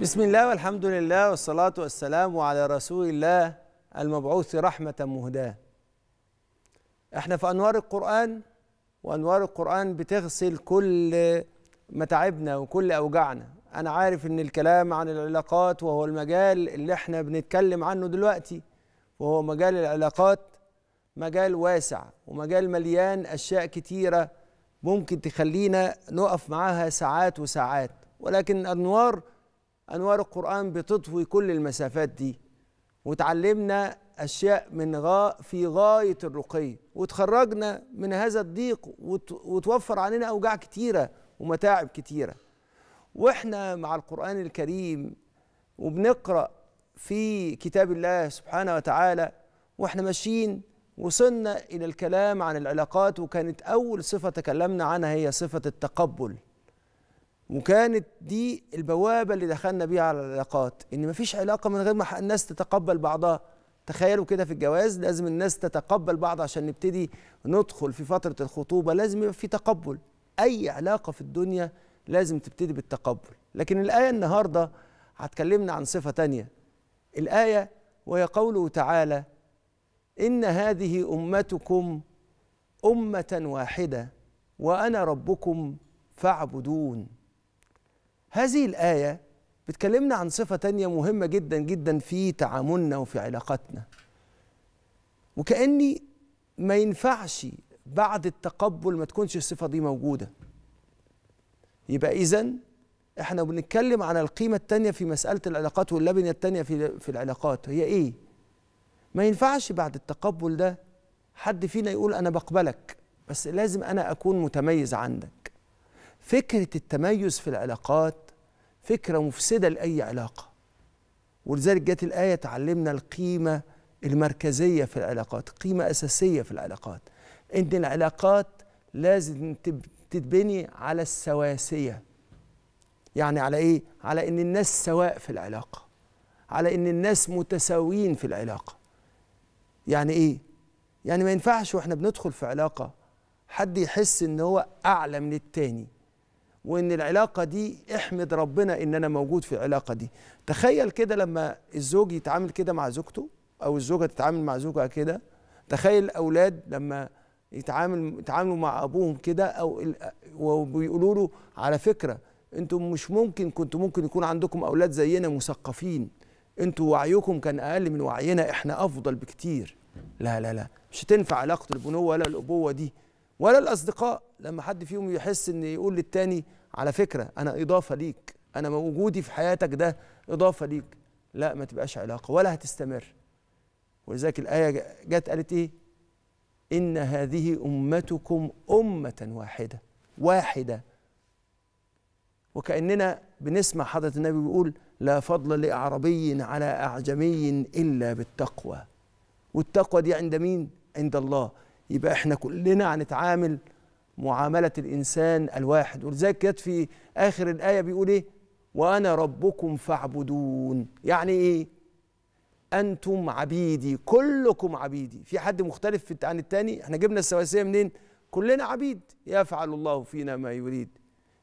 بسم الله والحمد لله والصلاة والسلام على رسول الله المبعوث رحمة مهداة احنا في أنوار القرآن وأنوار القرآن بتغسل كل متاعبنا وكل أوجعنا أنا عارف إن الكلام عن العلاقات وهو المجال اللي احنا بنتكلم عنه دلوقتي وهو مجال العلاقات مجال واسع ومجال مليان أشياء كتيرة ممكن تخلينا نقف معاها ساعات وساعات ولكن أنوار أنوار القرآن بتطوي كل المسافات دي وتعلمنا أشياء من غا في غاية الرقي وتخرجنا من هذا الضيق وتوفر علينا أوجاع كتيرة ومتاعب كتيرة وإحنا مع القرآن الكريم وبنقرأ في كتاب الله سبحانه وتعالى وإحنا ماشيين وصلنا إلى الكلام عن العلاقات وكانت أول صفة تكلمنا عنها هي صفة التقبل وكانت دي البوابه اللي دخلنا بيها على العلاقات ان مفيش علاقه من غير ما الناس تتقبل بعضها تخيلوا كده في الجواز لازم الناس تتقبل بعض عشان نبتدي ندخل في فتره الخطوبه لازم يبقى في تقبل اي علاقه في الدنيا لازم تبتدي بالتقبل لكن الايه النهارده هتكلمنا عن صفه تانية الايه وهي قوله تعالى ان هذه امتكم امه واحده وانا ربكم فاعبدون هذه الآية بتكلمنا عن صفة تانية مهمة جدا جدا في تعاملنا وفي علاقاتنا وكأني ما ينفعش بعد التقبل ما تكونش الصفة دي موجودة يبقى إذن احنا بنتكلم عن القيمة التانية في مسألة العلاقات واللبنة التانية في, في العلاقات هي ايه؟ ما ينفعش بعد التقبل ده حد فينا يقول أنا بقبلك بس لازم أنا أكون متميز عندك فكرة التميز في العلاقات فكرة مفسدة لأي علاقة ولذلك جت الآية تعلمنا القيمة المركزية في العلاقات قيمة أساسية في العلاقات إن العلاقات لازم تتبني على السواسية يعني على إيه؟ على إن الناس سواء في العلاقة على إن الناس متساويين في العلاقة يعني إيه؟ يعني ما ينفعش وإحنا بندخل في علاقة حد يحس إن هو أعلى من التاني وان العلاقه دي احمد ربنا ان انا موجود في العلاقه دي تخيل كده لما الزوج يتعامل كده مع زوجته او الزوجه تتعامل مع زوجها كده تخيل الاولاد لما يتعامل يتعاملوا مع ابوهم كده او وبيقولوا له على فكره انتم مش ممكن كنتوا ممكن يكون عندكم اولاد زينا مثقفين انتوا وعيكم كان اقل من وعينا احنا افضل بكتير لا لا لا مش هتنفع علاقه البنوه ولا الابوه دي ولا الأصدقاء لما حد فيهم يحس إن يقول للتاني على فكرة أنا إضافة ليك أنا وجودي في حياتك ده إضافة ليك لا ما تبقاش علاقة ولا هتستمر ولذلك الآية جت قالت إيه إن هذه أمتكم أمة واحدة واحدة وكأننا بنسمع حضرة النبي بيقول لا فضل لأعربي على أعجمي إلا بالتقوى والتقوى دي عند مين؟ عند الله يبقى احنا كلنا هنتعامل معاملة الإنسان الواحد ولذلك في آخر الآية بيقول إيه وأنا ربكم فاعبدون يعني إيه أنتم عبيدي كلكم عبيدي في حد مختلف عن التاني احنا جبنا السواسية منين كلنا عبيد يفعل الله فينا ما يريد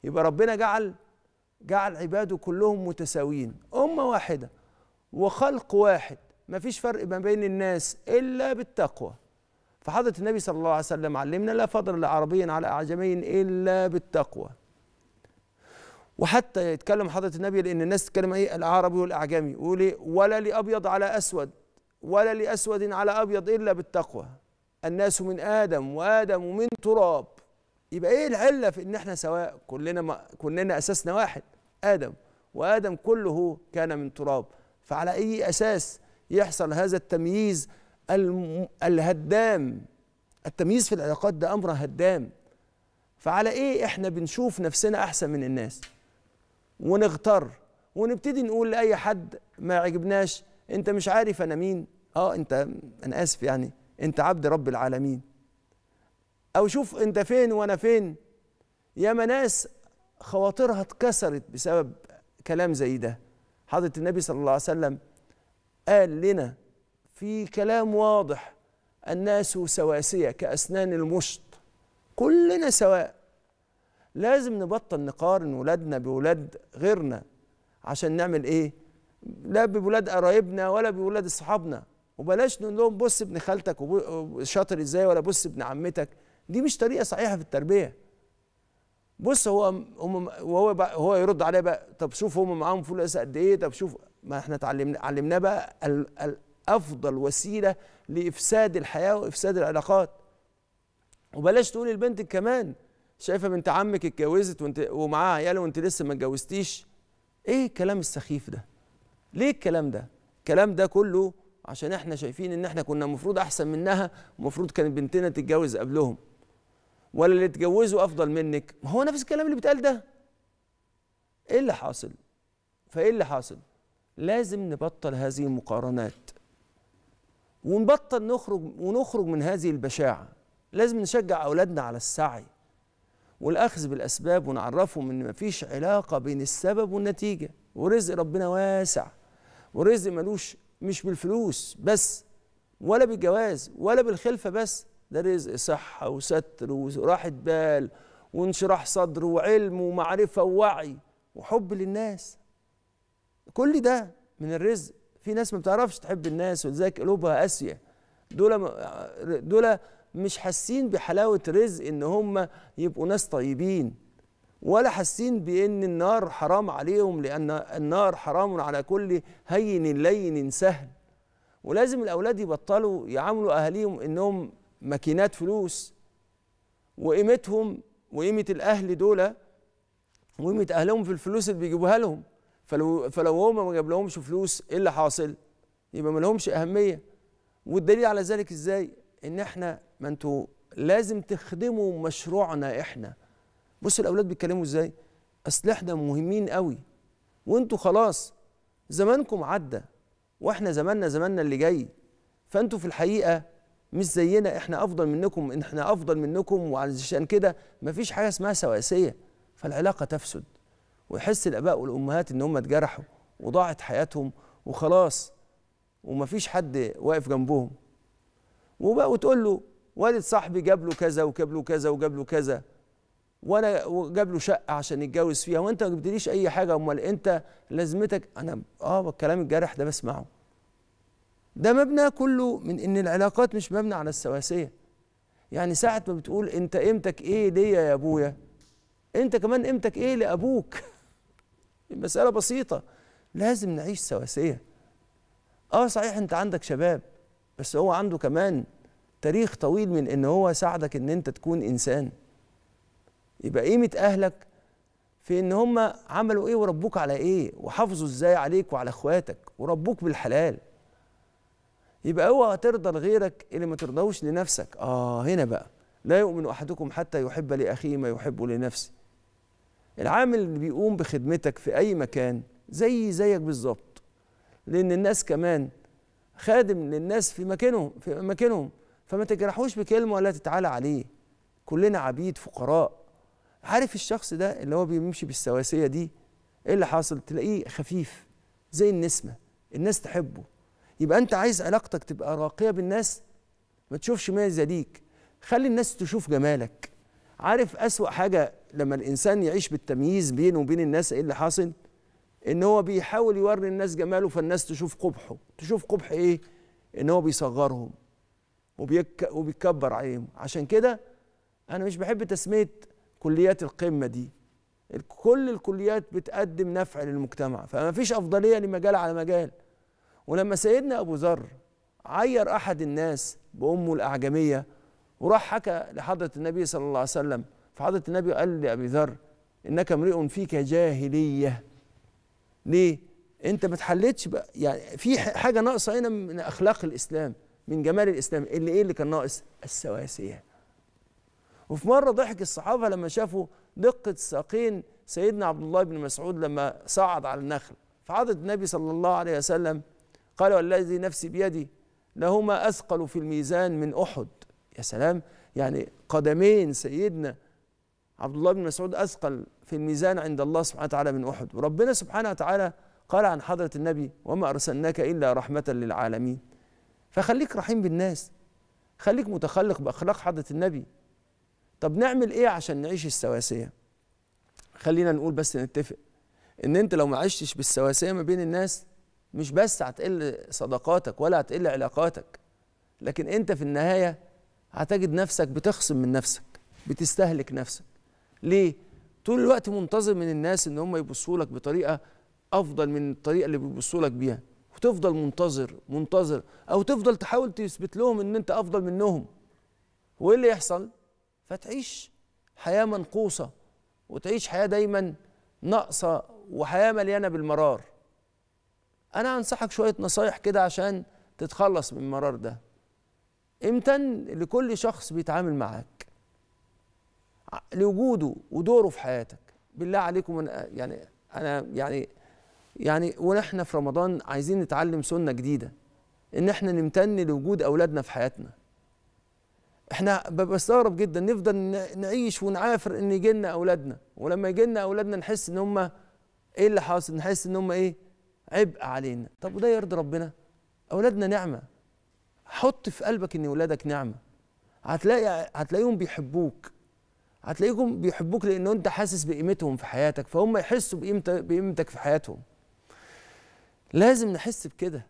يبقى ربنا جعل جعل عباده كلهم متساويين أمة واحدة وخلق واحد ما فيش فرق ما بين الناس إلا بالتقوى فحضرة النبي صلى الله عليه وسلم علمنا لا فضل لعربي على أعجمي إلا بالتقوى وحتى يتكلم حضرة النبي لأن الناس تتكلم إيه العربي والأعجمي يقول إيه ولا لأبيض على أسود ولا لأسود على أبيض إلا بالتقوى الناس من آدم وآدم ومن تراب يبقى إيه العلة في إن إحنا سواء كلنا ما كلنا أساسنا واحد آدم وآدم كله كان من تراب فعلى أي أساس يحصل هذا التمييز الهدام التمييز في العلاقات ده امر هدام فعلى ايه احنا بنشوف نفسنا احسن من الناس ونغتر ونبتدي نقول لاي حد ما عجبناش انت مش عارف انا مين اه انت انا اسف يعني انت عبد رب العالمين او شوف انت فين وانا فين ما ناس خواطرها اتكسرت بسبب كلام زي ده حضره النبي صلى الله عليه وسلم قال لنا في كلام واضح الناس سواسية كأسنان المشط كلنا سواء لازم نبطل نقارن ولادنا بولاد غيرنا عشان نعمل ايه لا بولاد قرايبنا ولا بولاد اصحابنا وبلاش نقول لهم بص ابن خالتك شاطر ازاي ولا بص ابن عمتك دي مش طريقه صحيحه في التربيه بص هو هم وهو بقى هو يرد عليه بقى طب شوف هم معاهم فلوس قد ايه طب شوف ما احنا اتعلمنا علمناه بقى ال ال افضل وسيله لافساد الحياه وافساد العلاقات وبلاش تقول البنت كمان شايفه بنت عمك اتجوزت وانت ومعاها عيال وانت لسه ما اتجوزتيش ايه الكلام السخيف ده ليه الكلام ده الكلام ده كله عشان احنا شايفين ان احنا كنا المفروض احسن منها المفروض كانت بنتنا تتجوز قبلهم ولا اللي اتجوزوا افضل منك ما هو نفس الكلام اللي بيتقال ده ايه اللي حاصل فايه اللي حاصل لازم نبطل هذه المقارنات ونبطل نخرج ونخرج من هذه البشاعة لازم نشجع أولادنا على السعي والأخذ بالأسباب ونعرفهم إن مفيش علاقة بين السبب والنتيجة ورزق ربنا واسع ورزق ملوش مش بالفلوس بس ولا بالجواز ولا بالخلفة بس ده رزق صحة وستر وراحة بال وانشراح صدر وعلم ومعرفة ووعي وحب للناس كل ده من الرزق في ناس ما بتعرفش تحب الناس ولذلك قلوبها قاسيه دول دول مش حاسين بحلاوه رزق ان هم يبقوا ناس طيبين ولا حاسين بان النار حرام عليهم لان النار حرام على كل هين لين سهل ولازم الاولاد يبطلوا يعاملوا اهاليهم انهم ماكينات فلوس وقيمتهم وقيمه الاهل دول وقيمه اهلهم في الفلوس اللي بيجيبوها لهم فلو فلو هما ما جابلهمش فلوس ايه اللي حاصل؟ يبقى ما لهمش اهميه والدليل على ذلك ازاي؟ ان احنا ما انتوا لازم تخدموا مشروعنا احنا بص الاولاد بيتكلموا ازاي؟ اصل احنا مهمين قوي وانتوا خلاص زمانكم عدى واحنا زماننا زماننا اللي جاي فانتوا في الحقيقه مش زينا احنا افضل منكم احنا افضل منكم وعلشان كده مفيش حاجه اسمها سواسيه فالعلاقه تفسد ويحس الاباء والامهات ان هم اتجرحوا وضاعت حياتهم وخلاص ومفيش حد واقف جنبهم وبقوا تقول له والد صاحبي جاب له كذا وجاب له كذا وجاب له كذا وانا جاب له شقه عشان يتجوز فيها وانت ما جبتليش اي حاجه امال انت لازمتك انا اه الكلام الجارح ده بسمعه ده مبنى كله من ان العلاقات مش مبنى على السواسيه يعني ساعه ما بتقول انت قيمتك ايه ليا يا ابويا انت كمان قيمتك ايه لابوك مسألة بسيطة لازم نعيش سواسية اه صحيح انت عندك شباب بس هو عنده كمان تاريخ طويل من ان هو ساعدك ان انت تكون انسان يبقى قيمة اهلك في ان هم عملوا ايه وربوك على ايه وحافظوا ازاي عليك وعلى اخواتك وربوك بالحلال يبقى اوعى ترضى لغيرك اللي ما ترضاوش لنفسك اه هنا بقى لا يؤمن احدكم حتى يحب لاخيه ما يحب لنفسه العامل اللي بيقوم بخدمتك في أي مكان زي زيك بالظبط لأن الناس كمان خادم للناس في مكانهم في مكانهم فما تجرحوش بكلمة ولا تتعالى عليه كلنا عبيد فقراء عارف الشخص ده اللي هو بيمشي بالسواسية دي ايه اللي حاصل تلاقيه خفيف زي النسمة الناس تحبه يبقى انت عايز علاقتك تبقى راقية بالناس ما تشوفش ميزة ليك خلي الناس تشوف جمالك عارف أسوأ حاجة لما الانسان يعيش بالتمييز بينه وبين الناس ايه اللي حاصل ان هو بيحاول يوري الناس جماله فالناس تشوف قبحه تشوف قبح ايه ان هو بيصغرهم وبيك وبيكبر عليهم عشان كده انا مش بحب تسميه كليات القمه دي كل الكليات بتقدم نفع للمجتمع فما فيش افضليه لمجال على مجال ولما سيدنا ابو ذر عير احد الناس بامه الاعجميه وراح حكى لحضره النبي صلى الله عليه وسلم فحضرة النبي قال لأبي ذر إنك امرئ فيك جاهلية ليه؟ أنت ما اتحلتش بقى يعني في حاجة ناقصة هنا من أخلاق الإسلام من جمال الإسلام اللي إيه اللي كان ناقص؟ السواسية وفي مرة ضحك الصحابة لما شافوا دقة ساقين سيدنا عبد الله بن مسعود لما صعد على النخل فحضرة النبي صلى الله عليه وسلم قال والذي نفسي بيدي لهما أثقل في الميزان من أحد يا سلام يعني قدمين سيدنا عبد الله بن مسعود أثقل في الميزان عند الله سبحانه وتعالى من أحد وربنا سبحانه وتعالى قال عن حضرة النبي وما أرسلناك إلا رحمة للعالمين فخليك رحيم بالناس خليك متخلق بأخلاق حضرة النبي طب نعمل إيه عشان نعيش السواسية خلينا نقول بس نتفق إن أنت لو ما عشتش بالسواسية ما بين الناس مش بس هتقل صداقاتك ولا هتقل علاقاتك لكن أنت في النهاية هتجد نفسك بتخصم من نفسك بتستهلك نفسك ليه؟ طول الوقت منتظر من الناس ان هم يبصوا لك بطريقه افضل من الطريقه اللي بيبصوا لك بيها وتفضل منتظر منتظر او تفضل تحاول تثبت لهم ان انت افضل منهم وايه اللي يحصل؟ فتعيش حياه منقوصه وتعيش حياه دايما ناقصه وحياه مليانه بالمرار انا انصحك شويه نصايح كده عشان تتخلص من المرار ده امتن لكل شخص بيتعامل معاك لوجوده ودوره في حياتك بالله عليكم أنا يعني انا يعني يعني ونحن في رمضان عايزين نتعلم سنه جديده ان احنا نمتن لوجود اولادنا في حياتنا احنا بستغرب جدا نفضل نعيش ونعافر ان يجي لنا اولادنا ولما يجي لنا اولادنا نحس ان هم ايه اللي حاصل نحس ان هم ايه عبء علينا طب وده يرضي ربنا اولادنا نعمه حط في قلبك ان اولادك نعمه هتلاقي هتلاقيهم بيحبوك هتلاقيهم بيحبوك لان انت حاسس بقيمتهم في حياتك فهم يحسوا بقيمتك بقيمتك في حياتهم لازم نحس بكده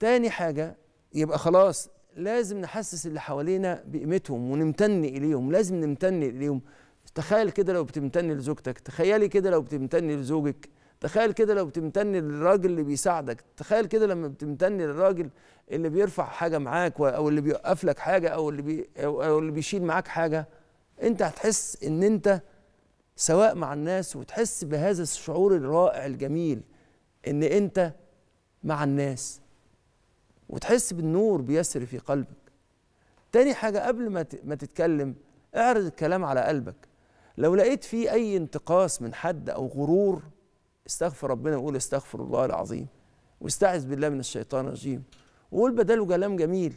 تاني حاجه يبقى خلاص لازم نحسس اللي حوالينا بقيمتهم ونمتن اليهم لازم نمتن اليهم تخيل كده لو بتمتن لزوجتك تخيلي كده لو بتمتن لزوجك تخيل كده لو بتمتن للراجل اللي بيساعدك تخيل كده لما بتمتن للراجل اللي بيرفع حاجه معاك او اللي بيوقف لك حاجه او اللي بي او اللي بيشيل معاك حاجه انت هتحس ان انت سواء مع الناس وتحس بهذا الشعور الرائع الجميل ان انت مع الناس وتحس بالنور بيسري في قلبك تاني حاجة قبل ما تتكلم اعرض الكلام على قلبك لو لقيت فيه أي انتقاص من حد أو غرور استغفر ربنا وقول استغفر الله العظيم واستعذ بالله من الشيطان الرجيم وقول بداله كلام جميل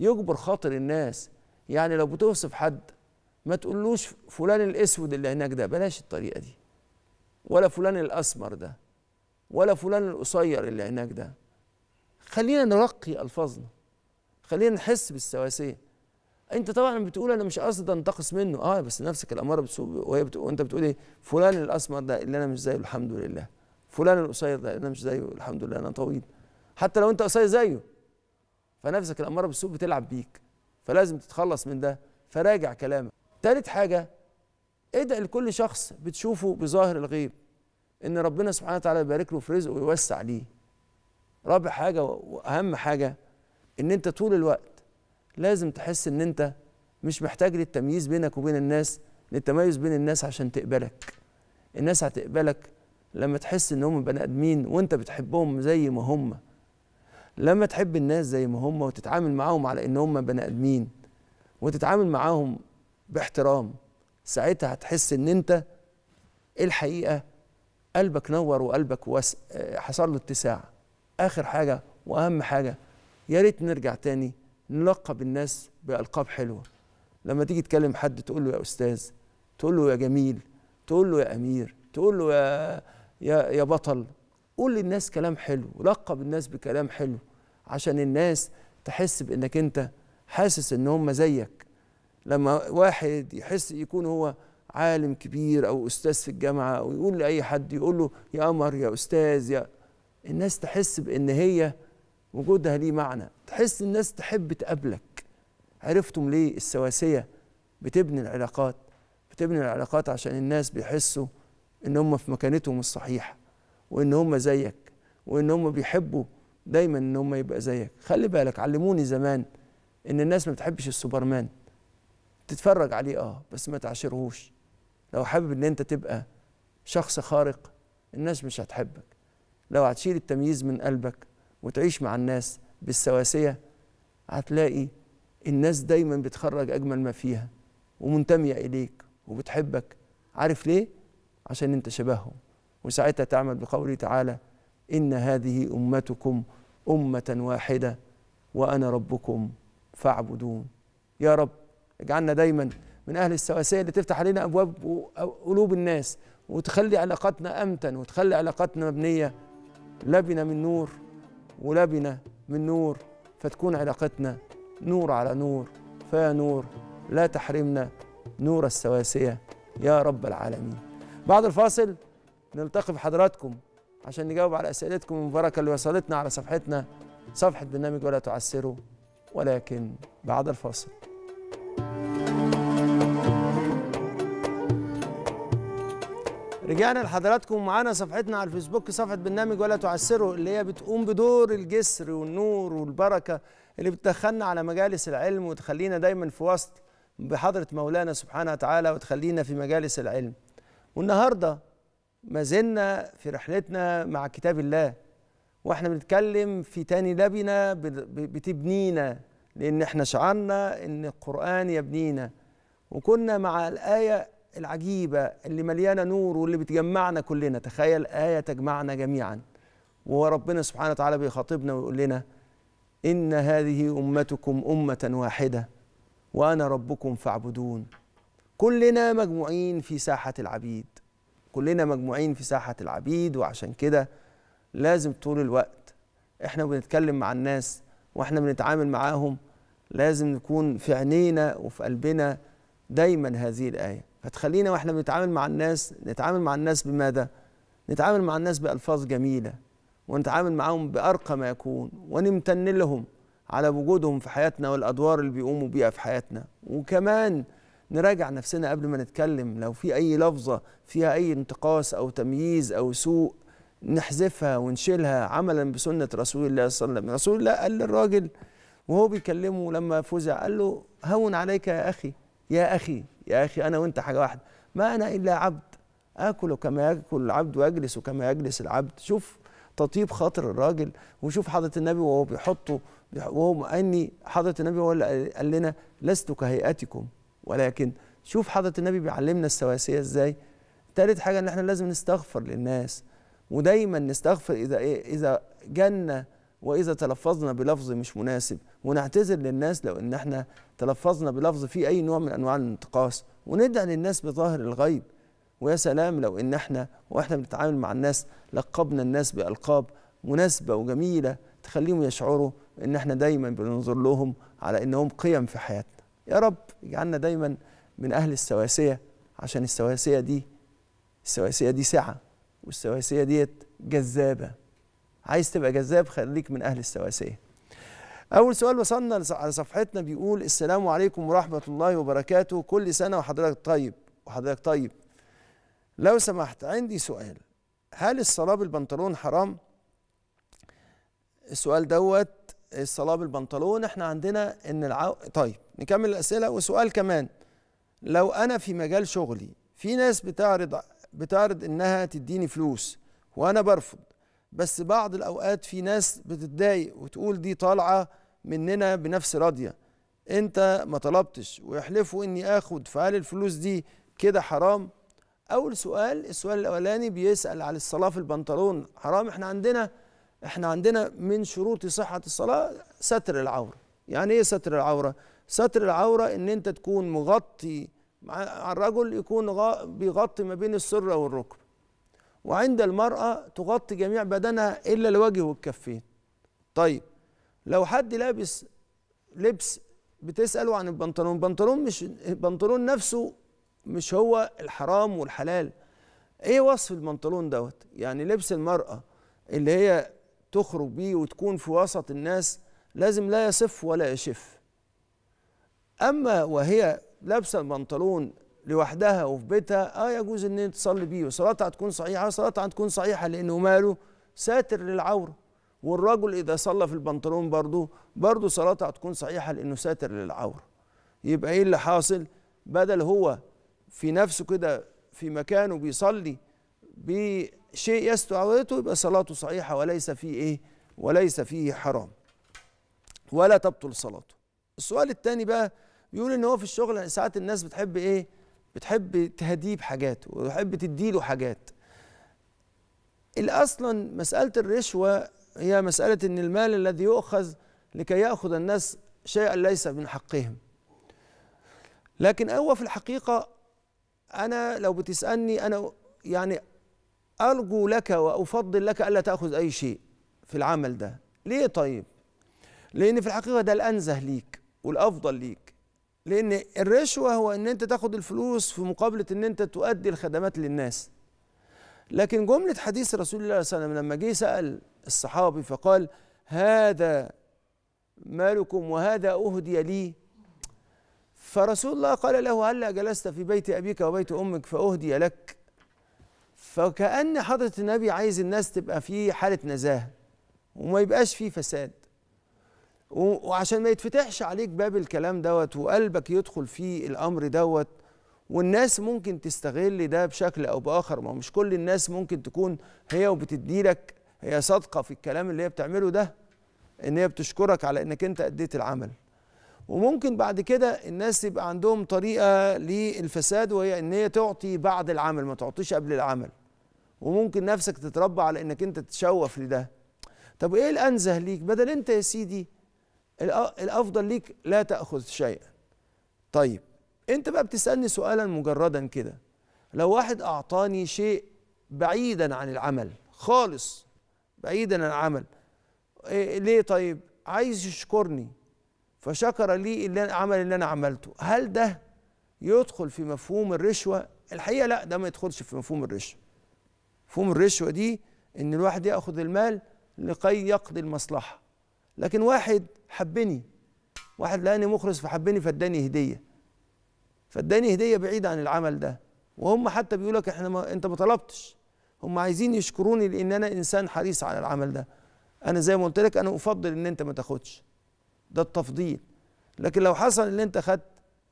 يجبر خاطر الناس يعني لو بتوصف حد ما تقولوش فلان الاسود اللي هناك ده بلاش الطريقه دي ولا فلان الاسمر ده ولا فلان القصير اللي هناك ده خلينا نرقي الفاظنا خلينا نحس بالسواسيه انت طبعا بتقول انا مش قصدي انتقص منه اه بس نفسك الاماره بتسوق وهي بتقول وانت بتقول ايه فلان الاسمر ده اللي انا مش زيه الحمد لله فلان القصير ده اللي انا مش زيه الحمد لله انا طويل حتى لو انت قصير زيه فنفسك الاماره بالسوق بتلعب بيك فلازم تتخلص من ده فراجع كلامك تالت حاجة ادعي لكل شخص بتشوفه بظاهر الغيب ان ربنا سبحانه وتعالى يبارك له في رزقه ويوسع ليه رابع حاجة واهم حاجة ان انت طول الوقت لازم تحس ان انت مش محتاج للتمييز بينك وبين الناس للتميز بين الناس عشان تقبلك الناس هتقبلك لما تحس ان هم بني ادمين وانت بتحبهم زي ما هم لما تحب الناس زي ما هم وتتعامل معاهم على ان هم بني ادمين وتتعامل معاهم باحترام ساعتها هتحس ان انت الحقيقه قلبك نور وقلبك وس... آه، حصل له اتساع اخر حاجه واهم حاجه يا ريت نرجع تاني نلقب الناس بالقاب حلوه لما تيجي تكلم حد تقول له يا استاذ تقول له يا جميل تقول له يا امير تقول له يا يا يا بطل قول للناس كلام حلو لقب الناس بكلام حلو عشان الناس تحس بانك انت حاسس ان هم زيك لما واحد يحس يكون هو عالم كبير او استاذ في الجامعه او يقول لاي حد يقول له يا قمر يا استاذ يا الناس تحس بان هي وجودها ليه معنى تحس الناس تحب تقابلك عرفتم ليه السواسيه بتبني العلاقات بتبني العلاقات عشان الناس بيحسوا ان هم في مكانتهم الصحيحه وان هم زيك وان هم بيحبوا دايما ان هم يبقى زيك خلي بالك علموني زمان ان الناس ما بتحبش السوبرمان تتفرج عليه اه بس ما تعاشرهوش لو حابب ان انت تبقى شخص خارق الناس مش هتحبك لو هتشيل التمييز من قلبك وتعيش مع الناس بالسواسية هتلاقي الناس دايما بتخرج أجمل ما فيها ومنتمية إليك وبتحبك عارف ليه؟ عشان أنت شبههم وساعتها تعمل بقوله تعالى إن هذه أمتكم أمة واحدة وأنا ربكم فاعبدون يا رب اجعلنا دايما من أهل السواسية اللي تفتح علينا أبواب قلوب الناس وتخلي علاقاتنا أمتن وتخلي علاقاتنا مبنية لبنة من نور ولبنة من نور فتكون علاقتنا نور على نور فيا نور لا تحرمنا نور السواسية يا رب العالمين بعد الفاصل نلتقي بحضراتكم عشان نجاوب على أسئلتكم المباركة اللي وصلتنا على صفحتنا صفحة برنامج ولا تعسروا ولكن بعد الفاصل رجعنا لحضراتكم معانا صفحتنا على الفيسبوك صفحة برنامج ولا تعسره اللي هي بتقوم بدور الجسر والنور والبركة اللي بتدخلنا على مجالس العلم وتخلينا دايما في وسط بحضرة مولانا سبحانه وتعالى وتخلينا في مجالس العلم والنهاردة ما زلنا في رحلتنا مع كتاب الله واحنا بنتكلم في تاني لبنة بتبنينا لأن احنا شعرنا أن القرآن يبنينا وكنا مع الآية العجيبة اللي مليانة نور واللي بتجمعنا كلنا تخيل آية تجمعنا جميعا وربنا سبحانه وتعالى بيخاطبنا ويقول لنا إن هذه أمتكم أمة واحدة وأنا ربكم فاعبدون كلنا مجموعين في ساحة العبيد كلنا مجموعين في ساحة العبيد وعشان كده لازم طول الوقت احنا بنتكلم مع الناس واحنا بنتعامل معاهم لازم نكون في عينينا وفي قلبنا دايما هذه الآية فتخلينا واحنا بنتعامل مع الناس نتعامل مع الناس بماذا؟ نتعامل مع الناس بألفاظ جميلة ونتعامل معهم بأرقى ما يكون ونمتن لهم على وجودهم في حياتنا والأدوار اللي بيقوموا بيها في حياتنا وكمان نراجع نفسنا قبل ما نتكلم لو في أي لفظة فيها أي انتقاص أو تمييز أو سوء نحذفها ونشيلها عملا بسنة رسول الله صلى الله عليه وسلم رسول الله قال للراجل وهو بيكلمه لما فزع قال له هون عليك يا أخي يا أخي يا أخي أنا وأنت حاجة واحدة ما أنا إلا عبد آكل كما يأكل العبد وأجلس كما يجلس العبد شوف تطيب خاطر الراجل وشوف حضرة النبي وهو بيحطه وهو أني حضرة النبي هو اللي قال لنا لست كهيئتكم ولكن شوف حضرة النبي بيعلمنا السواسية إزاي ثالث حاجة إن إحنا لازم نستغفر للناس ودايما نستغفر إذا إيه إذا جنة واذا تلفظنا بلفظ مش مناسب ونعتذر للناس لو ان احنا تلفظنا بلفظ فيه اي نوع من انواع الانتقاص وندعي للناس بظاهر الغيب ويا سلام لو ان احنا واحنا بنتعامل مع الناس لقبنا الناس بالقاب مناسبه وجميله تخليهم يشعروا ان احنا دايما بننظر لهم على انهم قيم في حياتنا يا رب اجعلنا دايما من اهل السواسيه عشان السواسيه دي السواسيه دي سعه والسواسيه ديت جذابه عايز تبقى جذاب خليك من أهل السواسية أول سؤال وصلنا على صفحتنا بيقول السلام عليكم ورحمة الله وبركاته كل سنة وحضرتك طيب وحضرتك طيب لو سمحت عندي سؤال هل الصلاة بالبنطلون حرام؟ السؤال دوت الصلاة بالبنطلون احنا عندنا ان العو... طيب نكمل الأسئلة وسؤال كمان لو أنا في مجال شغلي في ناس بتعرض بتعرض إنها تديني فلوس وأنا برفض بس بعض الأوقات في ناس بتتضايق وتقول دي طالعة مننا بنفس راضية أنت ما طلبتش ويحلفوا إني آخد فهل الفلوس دي كده حرام؟ أول سؤال السؤال الأولاني بيسأل على الصلاة في البنطلون حرام إحنا عندنا إحنا عندنا من شروط صحة الصلاة ستر العورة يعني إيه ستر العورة؟ ستر العورة إن أنت تكون مغطي مع الرجل يكون بيغطي ما بين السرة والركبة وعند المرأة تغطي جميع بدنها إلا الوجه والكفين طيب لو حد لابس لبس بتسألوا عن البنطلون البنطلون مش البنطلون نفسه مش هو الحرام والحلال ايه وصف البنطلون دوت يعني لبس المرأة اللي هي تخرج بيه وتكون في وسط الناس لازم لا يصف ولا يشف أما وهي لابسة البنطلون لوحدها وفي بيتها اه يجوز ان انت تصلي بيه وصلاتها هتكون صحيحه آه، صلاتها هتكون صحيحه لانه ماله ساتر للعوره والرجل اذا صلى في البنطلون برضه برضه صلاته هتكون صحيحه لانه ساتر للعوره يبقى ايه اللي حاصل بدل هو في نفسه كده في مكانه بيصلي بشيء يستر عورته يبقى صلاته صحيحه وليس فيه ايه وليس فيه حرام ولا تبطل صلاته السؤال الثاني بقى بيقول ان هو في الشغل ساعات الناس بتحب ايه بتحب تهديه بحاجات وتحب تديله حاجات اللي اصلا مساله الرشوه هي مساله ان المال الذي يؤخذ لكي ياخذ الناس شيئا ليس من حقهم لكن هو في الحقيقه انا لو بتسالني انا يعني ارجو لك وافضل لك الا تاخذ اي شيء في العمل ده ليه طيب لان في الحقيقه ده الانزه ليك والافضل ليك لان الرشوه هو ان انت تاخد الفلوس في مقابله ان انت تؤدي الخدمات للناس لكن جمله حديث رسول الله صلى الله عليه وسلم لما جه سال الصحابي فقال هذا مالكم وهذا اهدي لي فرسول الله قال له هلا جلست في بيت ابيك وبيت امك فاهدي لك فكأن حضرة النبي عايز الناس تبقى في حالة نزاهة وما يبقاش فيه فساد وعشان ما يتفتحش عليك باب الكلام دوت وقلبك يدخل في الامر دوت والناس ممكن تستغل ده بشكل او باخر ما مش كل الناس ممكن تكون هي وبتدي لك هي صادقه في الكلام اللي هي بتعمله ده ان هي بتشكرك على انك انت اديت العمل وممكن بعد كده الناس يبقى عندهم طريقه للفساد وهي ان هي تعطي بعد العمل ما تعطيش قبل العمل وممكن نفسك تتربى على انك انت تتشوف لده طب ايه الانزه ليك بدل انت يا سيدي الافضل ليك لا تاخذ شيئا طيب انت بقى بتسالني سؤالا مجردا كده لو واحد اعطاني شيء بعيدا عن العمل خالص بعيدا عن العمل إيه ليه طيب عايز يشكرني فشكر لي اللي العمل اللي انا عملته هل ده يدخل في مفهوم الرشوه الحقيقه لا ده ما يدخلش في مفهوم الرشوه مفهوم الرشوه دي ان الواحد ياخذ المال لكي يقضي المصلحه لكن واحد حبني واحد لقاني مخلص فحبني فاداني هديه فاداني هديه بعيد عن العمل ده وهم حتى بيقول لك احنا ما انت ما طلبتش هم عايزين يشكروني لان انا انسان حريص على العمل ده انا زي ما قلت لك انا افضل ان انت ما تاخدش ده التفضيل لكن لو حصل ان انت خدت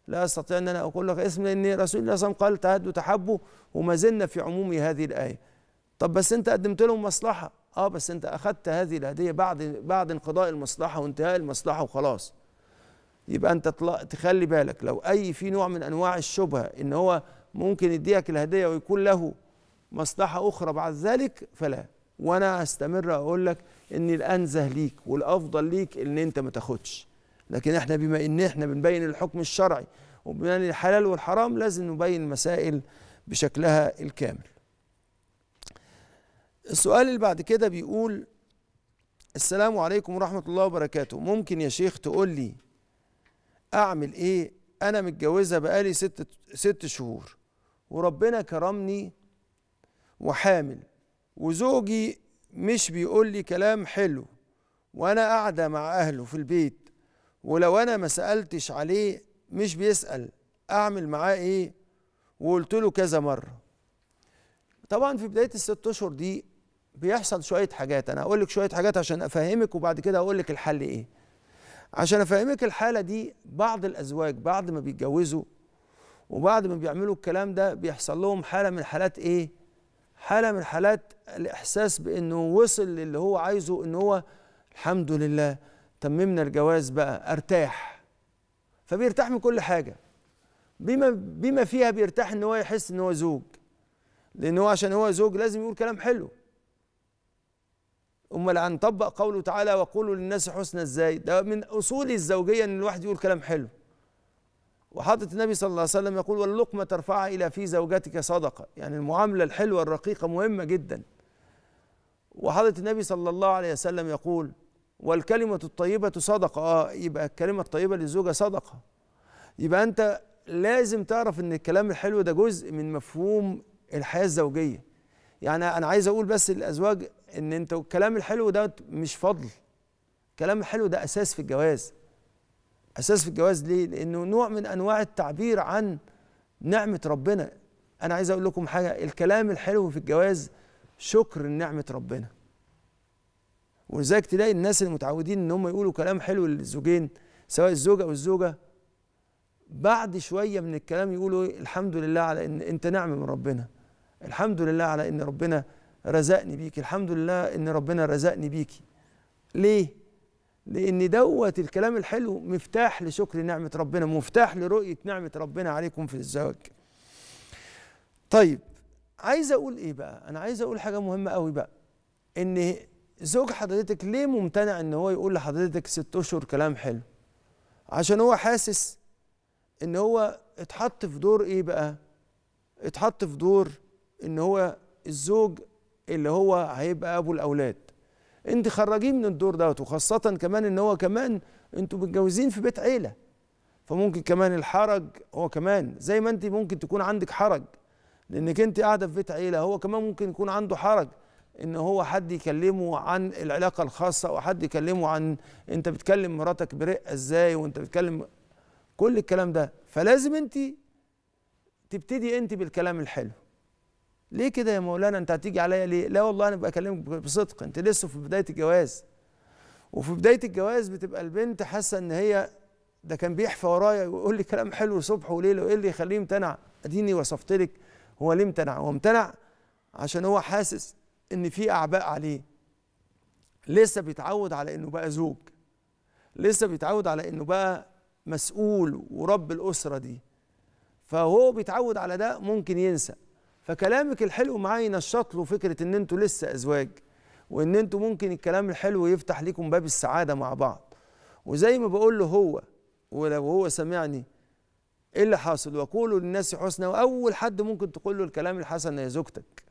لا استطيع ان انا اقول لك اسم لان رسول الله صلى الله عليه وسلم قال تهدوا تحبوا وما زلنا في عموم هذه الايه طب بس انت قدمت لهم مصلحه اه بس انت اخذت هذه الهديه بعد بعد انقضاء المصلحه وانتهاء المصلحه وخلاص يبقى انت تخلي بالك لو اي في نوع من انواع الشبهه ان هو ممكن يديك الهديه ويكون له مصلحه اخرى بعد ذلك فلا وانا هستمر اقول لك ان الانزه ليك والافضل ليك ان انت ما تاخدش لكن احنا بما ان احنا بنبين الحكم الشرعي وبين الحلال والحرام لازم نبين المسائل بشكلها الكامل السؤال اللي بعد كده بيقول السلام عليكم ورحمة الله وبركاته ممكن يا شيخ تقول لي أعمل إيه أنا متجوزة بقالي ست, ست شهور وربنا كرمني وحامل وزوجي مش بيقول لي كلام حلو وأنا قاعدة مع أهله في البيت ولو أنا ما سألتش عليه مش بيسأل أعمل معاه إيه وقلت له كذا مرة طبعا في بداية الست أشهر دي بيحصل شويه حاجات انا هقول لك شويه حاجات عشان افهمك وبعد كده هقول لك الحل ايه عشان افهمك الحاله دي بعض الازواج بعد ما بيتجوزوا وبعد ما بيعملوا الكلام ده بيحصل لهم حاله من حالات ايه حاله من حالات الاحساس بانه وصل للي هو عايزه ان هو الحمد لله تممنا الجواز بقى ارتاح فبيرتاح من كل حاجه بما بما فيها بيرتاح ان هو يحس ان هو زوج لان هو عشان هو زوج لازم يقول كلام حلو امال هنطبق قوله تعالى وقولوا للناس حسنى ازاي ده من اصول الزوجيه ان الواحد يقول كلام حلو وحضرة النبي صلى الله عليه وسلم يقول واللقمة ترفعها إلى في زوجتك صدقة يعني المعاملة الحلوة الرقيقة مهمة جدا وحضرة النبي صلى الله عليه وسلم يقول والكلمة الطيبة صدقة اه يبقى الكلمة الطيبة للزوجة صدقة يبقى أنت لازم تعرف إن الكلام الحلو ده جزء من مفهوم الحياة الزوجية يعني انا عايز اقول بس للازواج ان انتوا الكلام الحلو ده مش فضل الكلام الحلو ده اساس في الجواز اساس في الجواز ليه لانه نوع من انواع التعبير عن نعمه ربنا انا عايز اقول لكم حاجه الكلام الحلو في الجواز شكر نعمه ربنا ولذلك تلاقي الناس اللي متعودين ان هم يقولوا كلام حلو للزوجين سواء الزوجه او الزوجه بعد شويه من الكلام يقولوا إيه؟ الحمد لله على ان انت نعمه من ربنا الحمد لله على ان ربنا رزقني بيكي الحمد لله ان ربنا رزقني بيكي ليه لان دوت الكلام الحلو مفتاح لشكر نعمه ربنا مفتاح لرؤيه نعمه ربنا عليكم في الزواج طيب عايز اقول ايه بقى انا عايز اقول حاجه مهمه قوي بقى ان زوج حضرتك ليه ممتنع ان هو يقول لحضرتك ست اشهر كلام حلو عشان هو حاسس ان هو اتحط في دور ايه بقى اتحط في دور ان هو الزوج اللي هو هيبقى ابو الاولاد انت خرجيه من الدور دوت وخاصه كمان ان هو كمان انتوا متجوزين في بيت عيله فممكن كمان الحرج هو كمان زي ما انت ممكن تكون عندك حرج لانك انت قاعده في بيت عيله هو كمان ممكن يكون عنده حرج ان هو حد يكلمه عن العلاقه الخاصه او حد يكلمه عن انت بتكلم مراتك برقه ازاي وانت بتكلم كل الكلام ده فلازم انت تبتدي انت بالكلام الحلو ليه كده يا مولانا انت هتيجي عليا ليه لا والله انا بكلمك بصدق انت لسه في بدايه الجواز وفي بدايه الجواز بتبقى البنت حاسه ان هي ده كان بيحفى ورايا ويقول لي كلام حلو صبح وليل وايه اللي يخليه يمتنع اديني وصفت لك هو ليه امتنع هو امتنع عشان هو حاسس ان في اعباء عليه لسه بيتعود على انه بقى زوج لسه بيتعود على انه بقى مسؤول ورب الاسره دي فهو بيتعود على ده ممكن ينسى فكلامك الحلو معاه ينشط له فكره ان انتوا لسه ازواج وان انتوا ممكن الكلام الحلو يفتح ليكم باب السعاده مع بعض وزي ما بقول له هو ولو هو سمعني ايه اللي حاصل وقولوا للناس حسنى واول حد ممكن تقول له الكلام الحسن هي زوجتك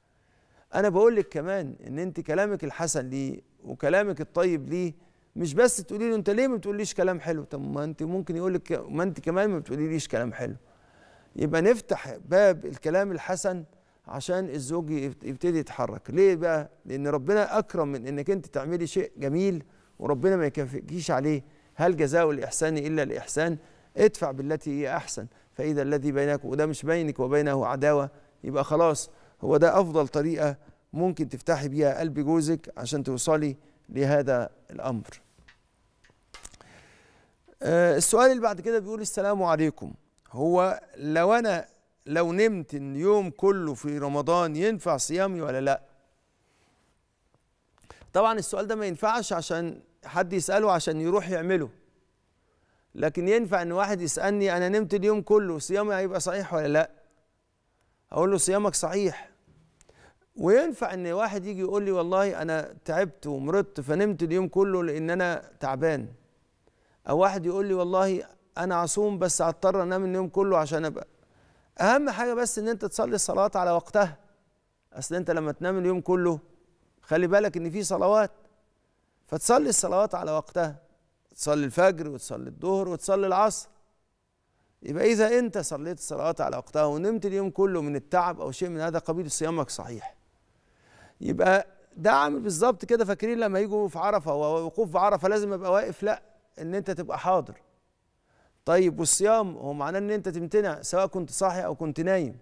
انا بقول لك كمان ان انت كلامك الحسن ليه وكلامك الطيب ليه مش بس تقولي له انت ليه ما بتقوليش كلام حلو طب ما انت ممكن يقول لك ما انت كمان ما بتقوليليش كلام حلو يبقى نفتح باب الكلام الحسن عشان الزوج يبتدي يتحرك ليه بقى لان ربنا اكرم من انك انت تعملي شيء جميل وربنا ما يكافئكيش عليه هل جزاء الاحسان الا الاحسان ادفع بالتي هي احسن فاذا الذي بينك وده مش بينك وبينه عداوه يبقى خلاص هو ده افضل طريقه ممكن تفتحي بيها قلب جوزك عشان توصلي لهذا الامر آه، السؤال اللي بعد كده بيقول السلام عليكم هو لو انا لو نمت اليوم كله في رمضان ينفع صيامي ولا لا طبعا السؤال ده ما ينفعش عشان حد يساله عشان يروح يعمله لكن ينفع ان واحد يسالني انا نمت اليوم كله صيامي هيبقى صحيح ولا لا اقول له صيامك صحيح وينفع ان واحد يجي يقول لي والله انا تعبت ومرضت فنمت اليوم كله لان انا تعبان او واحد يقول لي والله انا عصوم بس هضطر انام اليوم كله عشان ابقى اهم حاجه بس ان انت تصلي الصلاه على وقتها اصل انت لما تنام اليوم كله خلي بالك ان في صلوات فتصلي الصلوات على وقتها تصلي الفجر وتصلي الظهر وتصلي العصر يبقى اذا انت صليت الصلوات على وقتها ونمت اليوم كله من التعب او شيء من هذا قبيل صيامك صحيح يبقى ده عامل بالظبط كده فاكرين لما يجوا في عرفه ووقوف في عرفه لازم ابقى واقف لا ان انت تبقى حاضر طيب والصيام هو معناه ان انت تمتنع سواء كنت صاحي او كنت نايم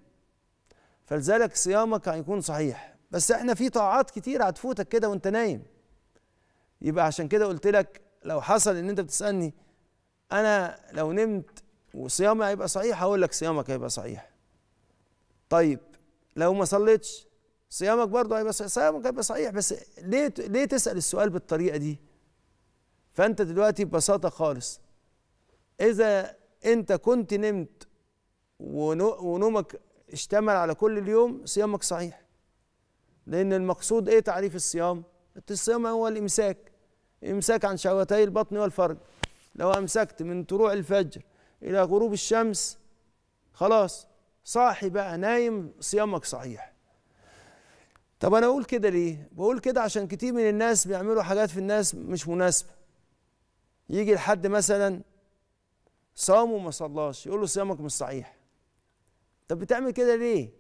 فلذلك صيامك هيكون صحيح بس احنا في طاعات كتير هتفوتك كده وانت نايم يبقى عشان كده قلت لك لو حصل ان انت بتسالني انا لو نمت وصيامي هيبقى صحيح هقول لك صيامك هيبقى صحيح طيب لو ما صليتش صيامك برضه هيبقى صحيح صيامك هيبقى صحيح بس ليه ليه تسال السؤال بالطريقه دي فانت دلوقتي ببساطه خالص إذا أنت كنت نمت ونومك اشتمل على كل اليوم صيامك صحيح لأن المقصود إيه تعريف الصيام؟ الصيام هو الإمساك إمساك عن شهوتي البطن والفرج لو أمسكت من طلوع الفجر إلى غروب الشمس خلاص صاحي بقى نايم صيامك صحيح طب أنا أقول كده ليه؟ بقول كده عشان كتير من الناس بيعملوا حاجات في الناس مش مناسبة يجي لحد مثلا صام وما صلاش يقول له صيامك مش صحيح طب بتعمل كده ليه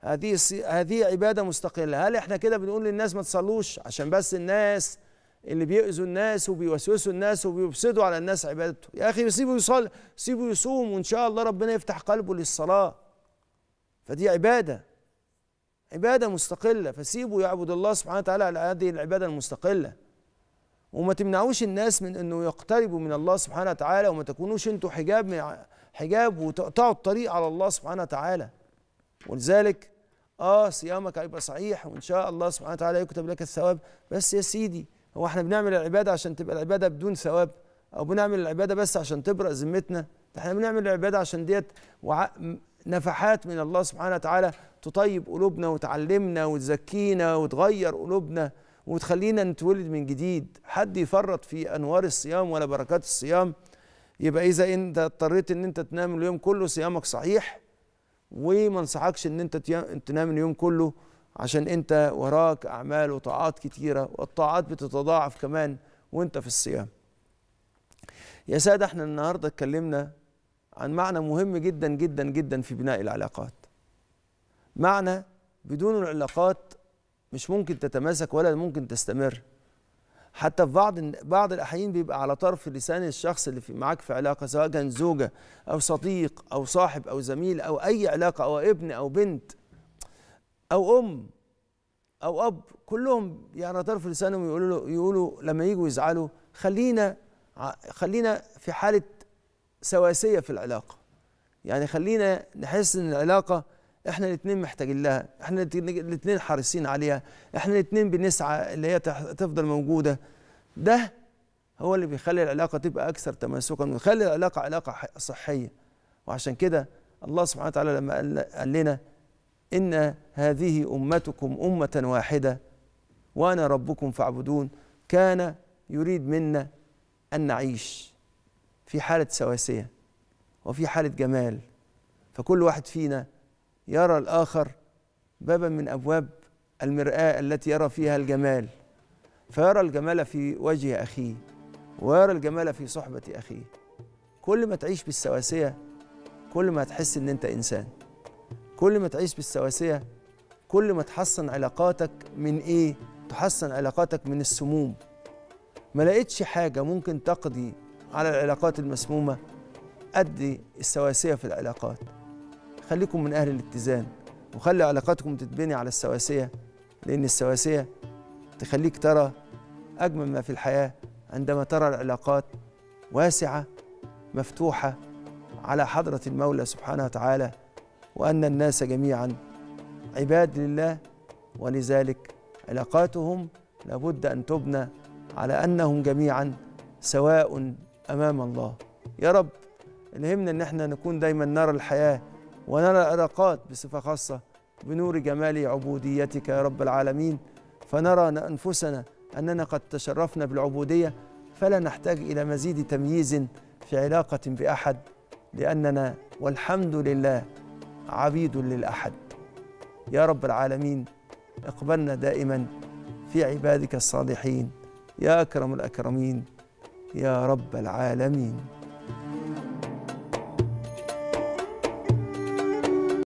هذه هذه عباده مستقله هل احنا كده بنقول للناس ما تصلوش عشان بس الناس اللي بيؤذوا الناس وبيوسوسوا الناس وبيفسدوا على الناس عبادته يا اخي سيبه يصلي سيبه يصوم وان شاء الله ربنا يفتح قلبه للصلاه فدي عباده عباده مستقله فسيبه يعبد الله سبحانه وتعالى على هذه العباده المستقله وما تمنعوش الناس من انه يقتربوا من الله سبحانه وتعالى وما تكونوش انتوا حجاب من حجاب وتقطعوا الطريق على الله سبحانه وتعالى ولذلك اه صيامك هيبقى صحيح وان شاء الله سبحانه وتعالى يكتب لك الثواب بس يا سيدي هو احنا بنعمل العباده عشان تبقى العباده بدون ثواب او بنعمل العباده بس عشان تبرأ ذمتنا احنا بنعمل العباده عشان ديت وع... نفحات من الله سبحانه وتعالى تطيب قلوبنا وتعلمنا وتزكينا وتغير قلوبنا وتخلينا نتولد من جديد حد يفرط في انوار الصيام ولا بركات الصيام يبقى اذا انت اضطريت ان انت تنام اليوم كله صيامك صحيح وما انصحكش ان انت تنام اليوم كله عشان انت وراك اعمال وطاعات كتيره والطاعات بتتضاعف كمان وانت في الصيام يا ساده احنا النهارده اتكلمنا عن معنى مهم جدا جدا جدا في بناء العلاقات معنى بدون العلاقات مش ممكن تتماسك ولا ممكن تستمر حتى في بعض بعض الاحيان بيبقى على طرف لسان الشخص اللي في معاك في علاقه سواء كان زوجه او صديق او صاحب او زميل او اي علاقه او ابن او بنت او ام او اب كلهم يعني على طرف لسانهم يقولوا يقولوا لما يجوا يزعلوا خلينا خلينا في حاله سواسيه في العلاقه يعني خلينا نحس ان العلاقه احنا الاثنين محتاجين لها احنا الاثنين حريصين عليها احنا الاثنين بنسعى اللي هي تفضل موجوده ده هو اللي بيخلي العلاقه تبقى اكثر تماسكا ويخلي العلاقه علاقه صحيه وعشان كده الله سبحانه وتعالى لما قال لنا ان هذه امتكم امه واحده وانا ربكم فاعبدون كان يريد منا ان نعيش في حاله سواسيه وفي حاله جمال فكل واحد فينا يرى الآخر بابا من أبواب المرآة التي يرى فيها الجمال فيرى الجمال في وجه أخيه ويرى الجمال في صحبة أخيه كل ما تعيش بالسواسية كل ما تحس إن أنت إنسان كل ما تعيش بالسواسية كل ما تحسن علاقاتك من إيه؟ تحسن علاقاتك من السموم ما لقيتش حاجة ممكن تقضي على العلاقات المسمومة قد السواسية في العلاقات خليكم من أهل الاتزان وخلي علاقاتكم تتبني على السواسية لأن السواسية تخليك ترى أجمل ما في الحياة عندما ترى العلاقات واسعة مفتوحة على حضرة المولى سبحانه وتعالى وأن الناس جميعا عباد لله ولذلك علاقاتهم لابد أن تبنى على أنهم جميعا سواء أمام الله يا رب الهمنا أن احنا نكون دايما نرى الحياة ونرى علاقات بصفة خاصة بنور جمال عبوديتك يا رب العالمين فنرى أنفسنا أننا قد تشرفنا بالعبودية فلا نحتاج إلى مزيد تمييز في علاقة بأحد لأننا والحمد لله عبيد للأحد يا رب العالمين اقبلنا دائما في عبادك الصالحين يا أكرم الأكرمين يا رب العالمين